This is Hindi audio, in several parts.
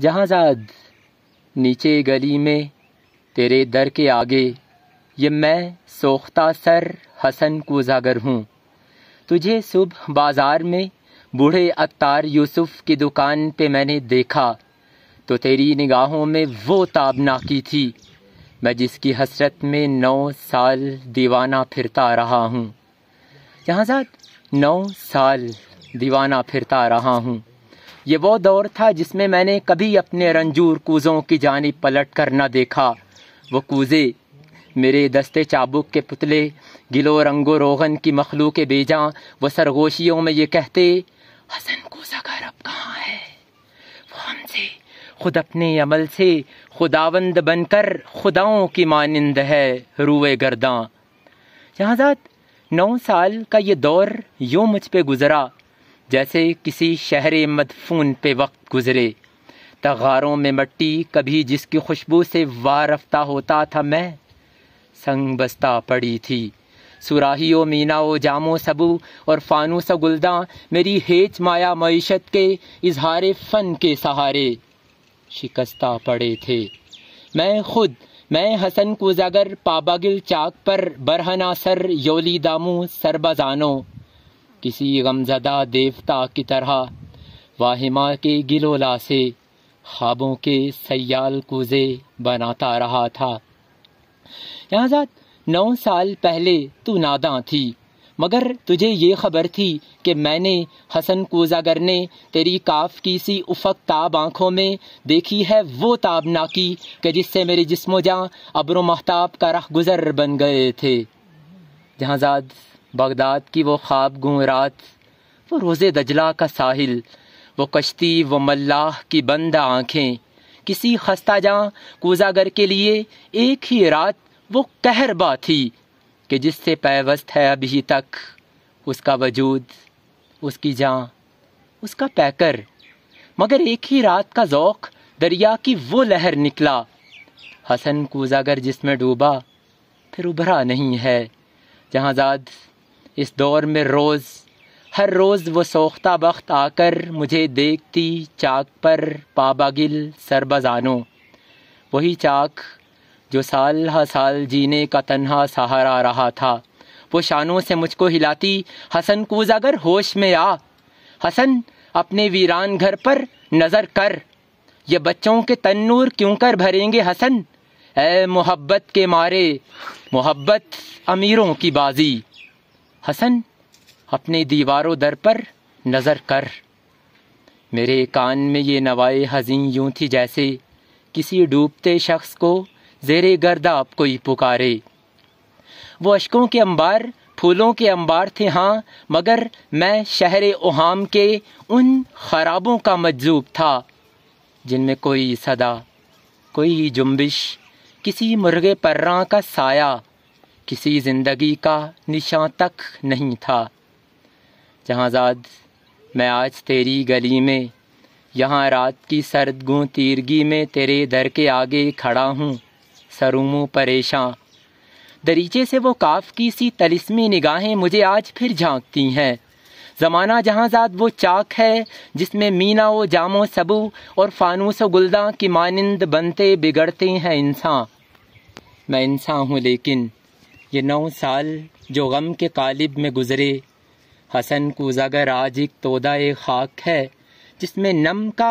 जहाँजाद नीचे गली में तेरे दर के आगे ये मैं सोख्ता सर हसन को उजागर हूँ तुझे सुबह बाज़ार में बूढ़े अत्तार यूसुफ की दुकान पे मैंने देखा तो तेरी निगाहों में वो ताबनाकी थी मैं जिसकी हसरत में नौ साल दीवाना फिरता रहा हूँ जहाँजाद नौ साल दीवाना फिरता रहा हूँ ये वो दौर था जिसमें मैंने कभी अपने रंजूर कूज़ों की जानी पलट कर ना देखा वो कूज़े मेरे दस्ते चाबुक के पुतले गिलो रंगो रोगन की मखलू के बेजा वो सरगोशियों में ये कहते हसन को का रब कहाँ है वो हमसे खुद अपने अमल से खुदावंद बनकर खुदाओं की मानंद है रूए गर्दा जहाँजात नौ साल का ये दौर यूँ मुझ पे गुज़रा जैसे किसी शहर मदफून पे वक्त गुज़रे तगारों में मट्टी कभी जिसकी खुशबू से वारफ्ता होता था मैं संग बस्ता पड़ी थी सुराहियों मीनाओ जामो सबू और फानूस गुलदा मेरी हेच माया मीशत के इजहार फ़न के सहारे शिकस्ता पड़े थे मैं खुद मैं हसन कुजागर पाबागिल चाक पर बरहना सर योली दामू सरबजानो किसी गमजदा देवता की तरह वाहिमा के गिलोला से ख्वाबों के सयाल कुजे बनाता रहा था यहाँ नौ साल पहले तू नादा थी मगर तुझे ये खबर थी कि मैंने हसन कोजागर ने तेरी काफ की सी उफक ताब आंखों में देखी है वो ताब नाकी कि जिससे मेरे जिसमो जहाँ अब्र महताब का रह गुजर बन गए थे जहाँजाद बगदाद की वो ख्वाब गुँ रात वो रोज़े दजला का साहिल वो कश्ती वो मल्लाह की बंद आँखें किसी खस्ता जहाँ कोजागर के लिए एक ही रात वो कहरबा थी कि जिससे पैवस्त है अभी तक उसका वजूद उसकी जहाँ उसका पैकर मगर एक ही रात का ज़ौक दरिया की वो लहर निकला हसन कोजागर जिसमें डूबा फिर उभरा नहीं है जहाँ जाद इस दौर में रोज़ हर रोज़ वो सोख्ता वक्त आकर मुझे देखती चाक पर पाबागिल सरबजानो वही चाक जो साल हा साल जीने का तन्हा सहारा रहा था वो शानों से मुझको हिलाती हसन कूज अगर होश में आ हसन अपने वीरान घर पर नज़र कर ये बच्चों के तन्नूर क्यों कर भरेंगे हसन ए मोहब्बत के मारे मोहब्बत अमीरों की बाजी हसन अपनी दीवारों दर पर नज़र कर मेरे कान में ये नवाए हजीं यूं थी जैसे किसी डूबते शख्स को जेरे गर्दा कोई पुकारे वो अशकों के अंबार फूलों के अंबार थे हाँ मगर मैं शहर ओहाम के उन खराबों का मजजूब था जिनमें कोई सदा कोई जुम्बिश किसी मुर्गे पर्रा का साया किसी ज़िंदगी का निशां तक नहीं था जहाँजाद मैं आज तेरी गली में यहाँ रात की गों तीरगी में तेरे दर के आगे खड़ा हूँ सरूमों परेशान दरीचे से वो काफ की सी तलिस्मी निगाहें मुझे आज फिर झांकती हैं ज़माना जहाँजाद वो चाक है जिसमें मीना व जामो सबू और फानूस व गुलदा की मानंद बनते बिगड़ते हैं इंसान मैं इंसान हूँ लेकिन ये नौ साल जो गम के कालिब में गुजरे हसन उजागर आज एक तोदा एक खाक है जिसमें नम का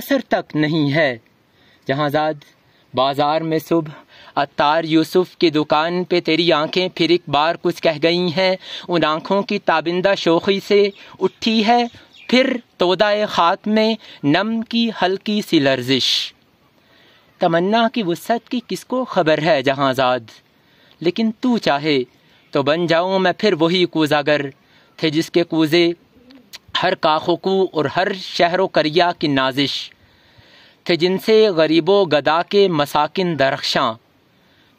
असर तक नहीं है जहाँजाद बाजार में सुबह अतार यूसुफ की दुकान पे तेरी आंखें फिर एक बार कुछ कह गई हैं उन आंखों की ताबिंदा शोखी से उठी है फिर तोदाए खाक में नम की हल्की सी लर्जिश तमन्ना की वसत की किसको खबर है जहाँजाद लेकिन तू चाहे तो बन जाऊँ मैं फिर वही कूजागर थे जिसके कूजे हर काखोकू और हर शहर करिया की नाजिश थे जिनसे गरीबो गदा के मसाकिन दरख्शां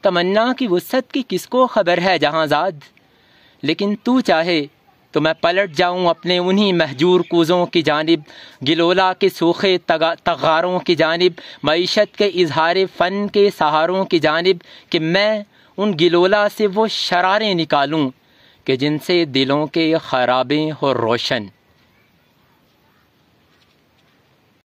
तमन्ना की वसत की किसको खबर है जहाँजाद लेकिन तू चाहे तो मैं पलट जाऊँ अपने उन्हीं महजूर कूज़ों की जानब गिलोला के सूखे तगारों की जानब मीशत के इजहार फ़न के सहारों की जानब कि मैं उन गिलोला से वो शरारें निकालूं कि जिनसे दिलों के खराबें हो रोशन